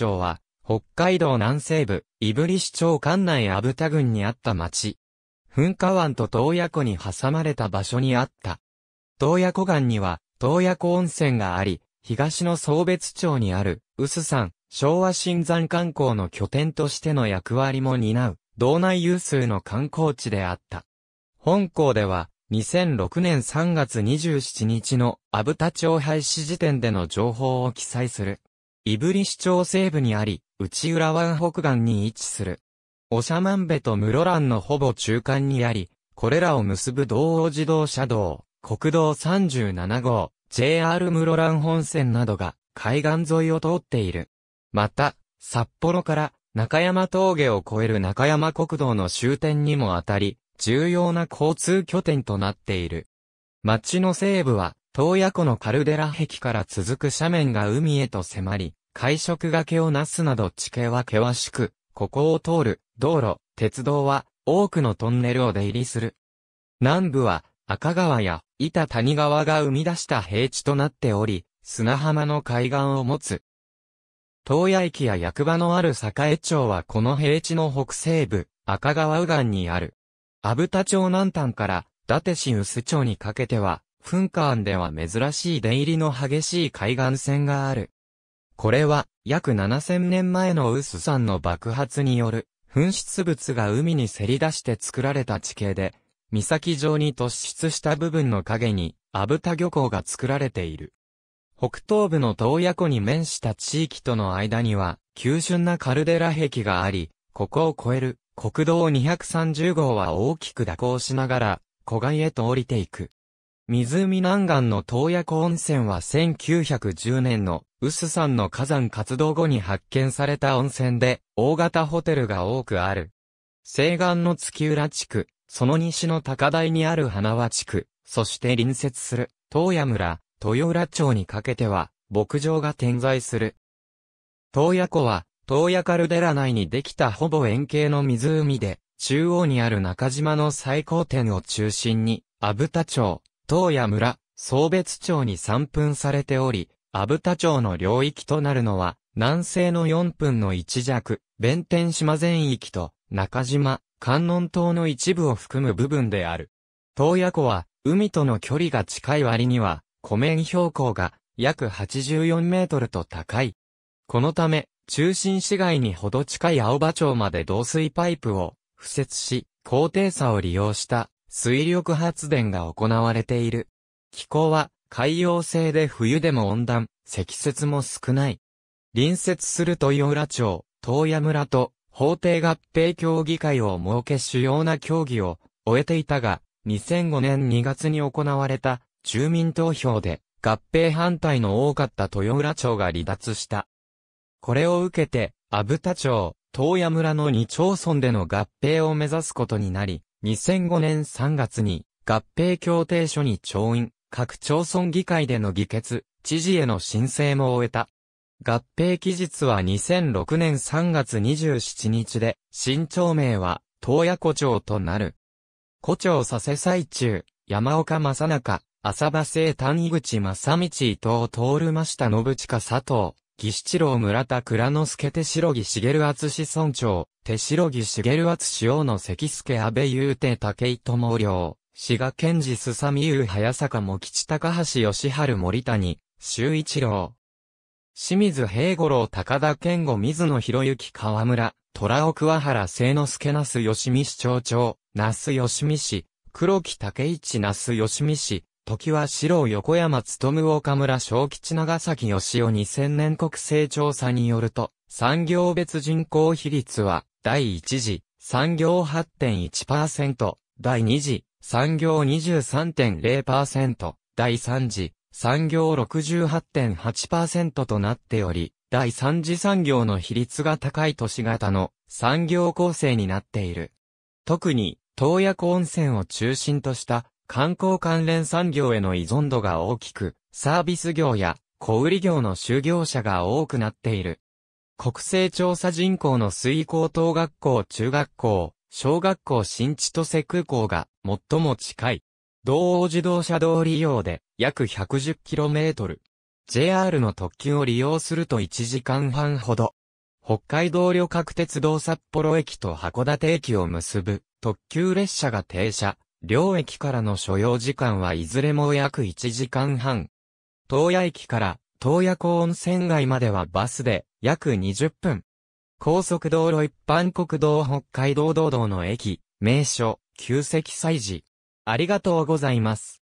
町は、北海道南西部、胆振市町管内アブタ郡にあった町。噴火湾と洞爺湖に挟まれた場所にあった。洞爺湖岸には、洞爺湖温泉があり、東の総別町にある、臼山、昭和新山観光の拠点としての役割も担う、道内有数の観光地であった。本校では、2006年3月27日の阿武田町廃止時点での情報を記載する。胆振町西部にあり、内浦湾北岸に位置する。まんべと室蘭のほぼ中間にあり、これらを結ぶ道央自動車道、国道37号、JR 室蘭本線などが海岸沿いを通っている。また、札幌から中山峠を越える中山国道の終点にもあたり、重要な交通拠点となっている。町の西部は洞爺湖のカルデラ壁から続く斜面が海へと迫り、海食がけをなすなど地形は険しく、ここを通る道路、鉄道は多くのトンネルを出入りする。南部は赤川や板谷川が生み出した平地となっており、砂浜の海岸を持つ。洞爺駅や役場のある栄町はこの平地の北西部、赤川右岸にある。阿武田町南端から伊達市臼町にかけては、噴火湾では珍しい出入りの激しい海岸線がある。これは、約7000年前のウス山の爆発による、噴出物が海にせり出して作られた地形で、岬上に突出した部分の影に、アブタ漁港が作られている。北東部の東野湖に面した地域との間には、急峻なカルデラ壁があり、ここを越える国道230号は大きく蛇行しながら、湖岸へと降りていく。湖南岸の洞爺湖温泉は1910年の臼山の火山活動後に発見された温泉で、大型ホテルが多くある。西岸の月浦地区、その西の高台にある花輪地区、そして隣接する、東野村、豊浦町にかけては、牧場が点在する。東野湖は、東野カルデラ内にできたほぼ円形の湖で、中央にある中島の最高点を中心に、阿武田町、東谷村、総別町に散分されており、阿武田町の領域となるのは、南西の4分の1弱、弁天島全域と、中島、観音島の一部を含む部分である。東谷湖は、海との距離が近い割には、湖面標高が約84メートルと高い。このため、中心市街にほど近い青葉町まで導水パイプを敷設し、高低差を利用した水力発電が行われている。気候は海洋性で冬でも温暖、積雪も少ない。隣接する豊浦町、東野村と法定合併協議会を設け主要な協議を終えていたが、2005年2月に行われた住民投票で合併反対の多かった豊浦町が離脱した。これを受けて、阿武田町、東野村の2町村での合併を目指すことになり、2005年3月に合併協定書に調印、各町村議会での議決、知事への申請も終えた。合併期日は2006年3月27日で、新町名は、東野古町となる。古町させ最中、山岡正中、浅場生谷口正道伊藤徹真下信近佐藤、義七郎村田倉之助手代木茂厚村長、手代木茂厚塩の関助安倍祐定武井友良、志賀賢治すさみゆう早坂茂吉高橋義春森谷、周一郎。清水平五郎高田健吾水野博之河村、虎尾桑原聖之助那須吉見市町長、那須吉見市、黒木武一那須吉見市、時は白横山む岡村小吉長崎義雄2000年国勢調査によると、産業別人口比率は、第1次、産業8.1%、第2次、産業23.0%、第3次、産業68.8%となっており、第3次産業の比率が高い都市型の産業構成になっている。特に、東薬温泉を中心とした観光関連産業への依存度が大きく、サービス業や小売業の就業者が多くなっている。国勢調査人口の水高等学校中学校、小学校新千歳空港が最も近い。同央自動車道利用で約 110km。JR の特急を利用すると1時間半ほど。北海道旅客鉄道札幌駅と函館駅を結ぶ特急列車が停車、両駅からの所要時間はいずれも約1時間半。東野駅から東野港温泉街まではバスで約20分。高速道路一般国道北海道道道の駅、名所、旧石祭事。ありがとうございます。